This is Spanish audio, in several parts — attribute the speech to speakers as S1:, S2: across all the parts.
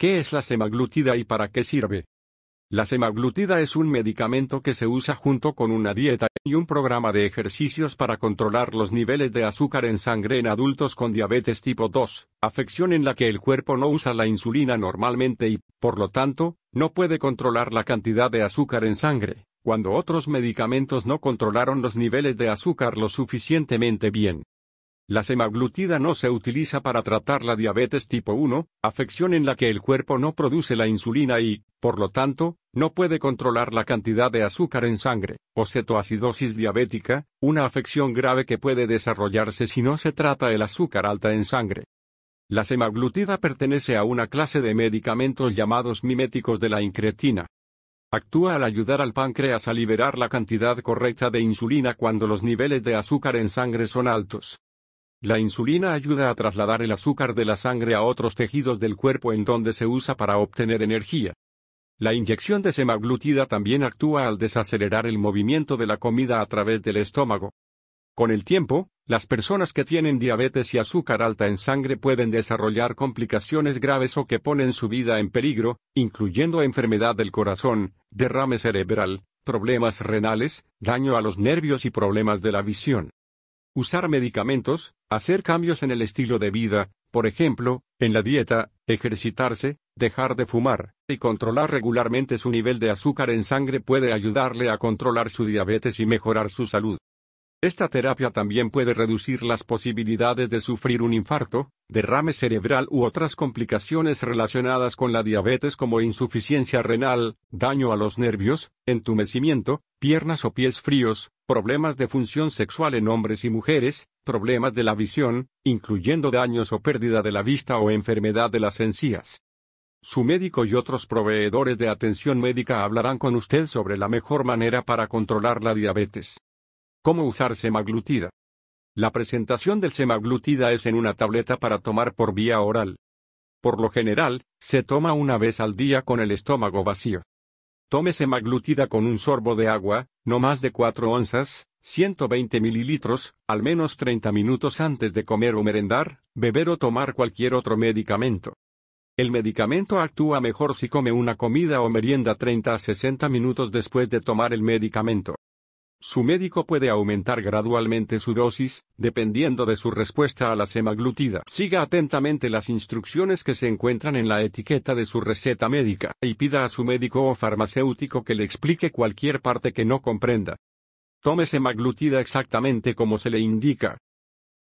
S1: ¿Qué es la semaglutida y para qué sirve? La semaglutida es un medicamento que se usa junto con una dieta y un programa de ejercicios para controlar los niveles de azúcar en sangre en adultos con diabetes tipo 2, afección en la que el cuerpo no usa la insulina normalmente y, por lo tanto, no puede controlar la cantidad de azúcar en sangre, cuando otros medicamentos no controlaron los niveles de azúcar lo suficientemente bien. La semaglutida no se utiliza para tratar la diabetes tipo 1, afección en la que el cuerpo no produce la insulina y, por lo tanto, no puede controlar la cantidad de azúcar en sangre, o cetoacidosis diabética, una afección grave que puede desarrollarse si no se trata el azúcar alta en sangre. La semaglutida pertenece a una clase de medicamentos llamados miméticos de la incretina. Actúa al ayudar al páncreas a liberar la cantidad correcta de insulina cuando los niveles de azúcar en sangre son altos. La insulina ayuda a trasladar el azúcar de la sangre a otros tejidos del cuerpo en donde se usa para obtener energía. La inyección de semaglutida también actúa al desacelerar el movimiento de la comida a través del estómago. Con el tiempo, las personas que tienen diabetes y azúcar alta en sangre pueden desarrollar complicaciones graves o que ponen su vida en peligro, incluyendo enfermedad del corazón, derrame cerebral, problemas renales, daño a los nervios y problemas de la visión usar medicamentos, hacer cambios en el estilo de vida, por ejemplo, en la dieta, ejercitarse, dejar de fumar, y controlar regularmente su nivel de azúcar en sangre puede ayudarle a controlar su diabetes y mejorar su salud. Esta terapia también puede reducir las posibilidades de sufrir un infarto, derrame cerebral u otras complicaciones relacionadas con la diabetes como insuficiencia renal, daño a los nervios, entumecimiento, piernas o pies fríos, problemas de función sexual en hombres y mujeres, problemas de la visión, incluyendo daños o pérdida de la vista o enfermedad de las encías. Su médico y otros proveedores de atención médica hablarán con usted sobre la mejor manera para controlar la diabetes. ¿Cómo usar semaglutida? La presentación del semaglutida es en una tableta para tomar por vía oral. Por lo general, se toma una vez al día con el estómago vacío. Tome semaglutida con un sorbo de agua, no más de 4 onzas, 120 mililitros, al menos 30 minutos antes de comer o merendar, beber o tomar cualquier otro medicamento. El medicamento actúa mejor si come una comida o merienda 30 a 60 minutos después de tomar el medicamento. Su médico puede aumentar gradualmente su dosis, dependiendo de su respuesta a la semaglutida. Siga atentamente las instrucciones que se encuentran en la etiqueta de su receta médica y pida a su médico o farmacéutico que le explique cualquier parte que no comprenda. Tome semaglutida exactamente como se le indica.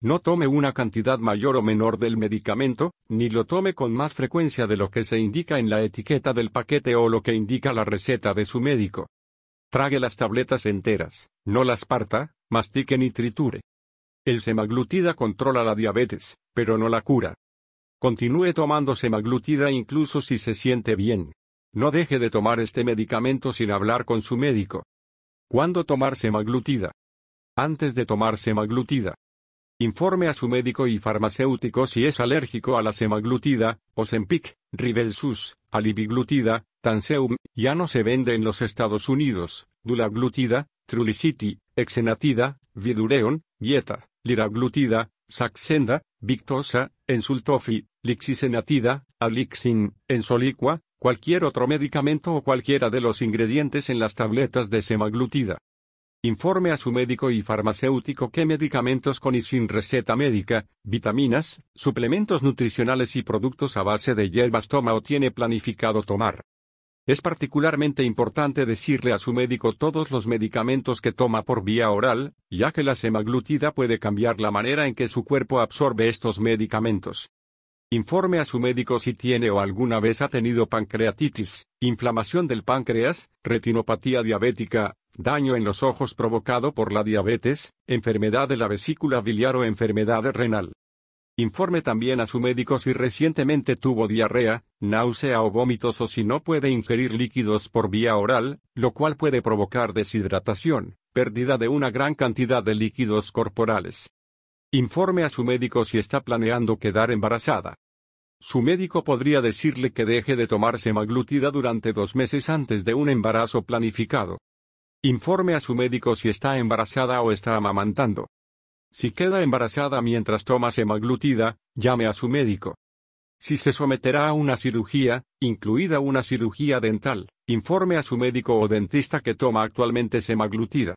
S1: No tome una cantidad mayor o menor del medicamento, ni lo tome con más frecuencia de lo que se indica en la etiqueta del paquete o lo que indica la receta de su médico. Trague las tabletas enteras, no las parta, mastique ni triture. El semaglutida controla la diabetes, pero no la cura. Continúe tomando semaglutida incluso si se siente bien. No deje de tomar este medicamento sin hablar con su médico. ¿Cuándo tomar semaglutida? Antes de tomar semaglutida. Informe a su médico y farmacéutico si es alérgico a la semaglutida, o sempic, Rivelsus, Alibiglutida, Tanseum, ya no se vende en los Estados Unidos, Dulaglutida, Trulicity, Exenatida, Vidureon, Dieta, Liraglutida, Saxenda, Victosa, Ensultofi, Lixisenatida, Alixin, Ensoliqua, cualquier otro medicamento o cualquiera de los ingredientes en las tabletas de semaglutida. Informe a su médico y farmacéutico qué medicamentos con y sin receta médica, vitaminas, suplementos nutricionales y productos a base de hierbas toma o tiene planificado tomar. Es particularmente importante decirle a su médico todos los medicamentos que toma por vía oral, ya que la semaglutida puede cambiar la manera en que su cuerpo absorbe estos medicamentos. Informe a su médico si tiene o alguna vez ha tenido pancreatitis, inflamación del páncreas, retinopatía diabética, daño en los ojos provocado por la diabetes, enfermedad de la vesícula biliar o enfermedad renal. Informe también a su médico si recientemente tuvo diarrea, náusea o vómitos o si no puede ingerir líquidos por vía oral, lo cual puede provocar deshidratación, pérdida de una gran cantidad de líquidos corporales. Informe a su médico si está planeando quedar embarazada. Su médico podría decirle que deje de tomar semaglutida durante dos meses antes de un embarazo planificado. Informe a su médico si está embarazada o está amamantando. Si queda embarazada mientras toma semaglutida, llame a su médico. Si se someterá a una cirugía, incluida una cirugía dental, informe a su médico o dentista que toma actualmente semaglutida.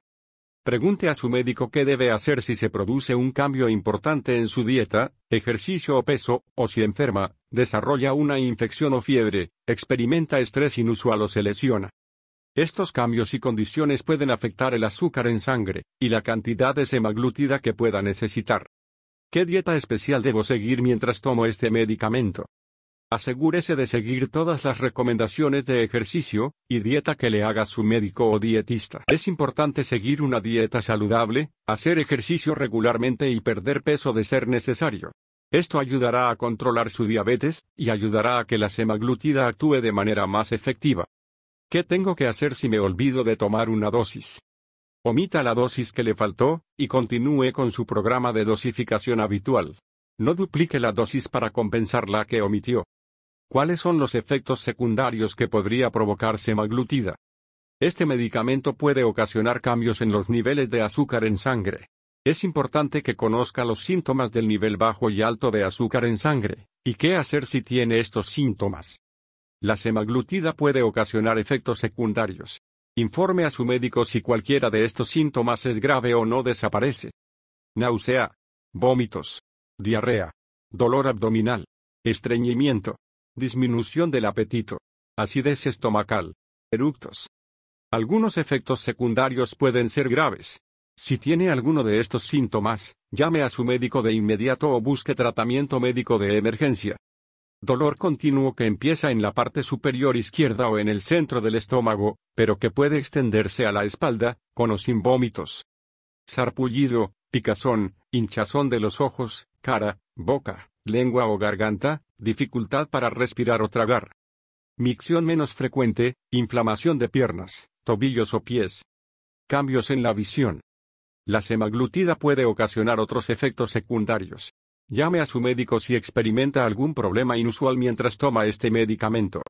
S1: Pregunte a su médico qué debe hacer si se produce un cambio importante en su dieta, ejercicio o peso, o si enferma, desarrolla una infección o fiebre, experimenta estrés inusual o se lesiona. Estos cambios y condiciones pueden afectar el azúcar en sangre, y la cantidad de semaglutida que pueda necesitar. ¿Qué dieta especial debo seguir mientras tomo este medicamento? Asegúrese de seguir todas las recomendaciones de ejercicio y dieta que le haga su médico o dietista. Es importante seguir una dieta saludable, hacer ejercicio regularmente y perder peso de ser necesario. Esto ayudará a controlar su diabetes y ayudará a que la semaglutida actúe de manera más efectiva. ¿Qué tengo que hacer si me olvido de tomar una dosis? Omita la dosis que le faltó, y continúe con su programa de dosificación habitual. No duplique la dosis para compensar la que omitió. ¿Cuáles son los efectos secundarios que podría provocar semaglutida? Este medicamento puede ocasionar cambios en los niveles de azúcar en sangre. Es importante que conozca los síntomas del nivel bajo y alto de azúcar en sangre, y qué hacer si tiene estos síntomas. La semaglutida puede ocasionar efectos secundarios. Informe a su médico si cualquiera de estos síntomas es grave o no desaparece. Náusea, vómitos, diarrea, dolor abdominal, estreñimiento, disminución del apetito, acidez estomacal, eructos. Algunos efectos secundarios pueden ser graves. Si tiene alguno de estos síntomas, llame a su médico de inmediato o busque tratamiento médico de emergencia dolor continuo que empieza en la parte superior izquierda o en el centro del estómago, pero que puede extenderse a la espalda, con o sin vómitos. Sarpullido, picazón, hinchazón de los ojos, cara, boca, lengua o garganta, dificultad para respirar o tragar. Micción menos frecuente, inflamación de piernas, tobillos o pies. Cambios en la visión. La semaglutida puede ocasionar otros efectos secundarios. Llame a su médico si experimenta algún problema inusual mientras toma este medicamento.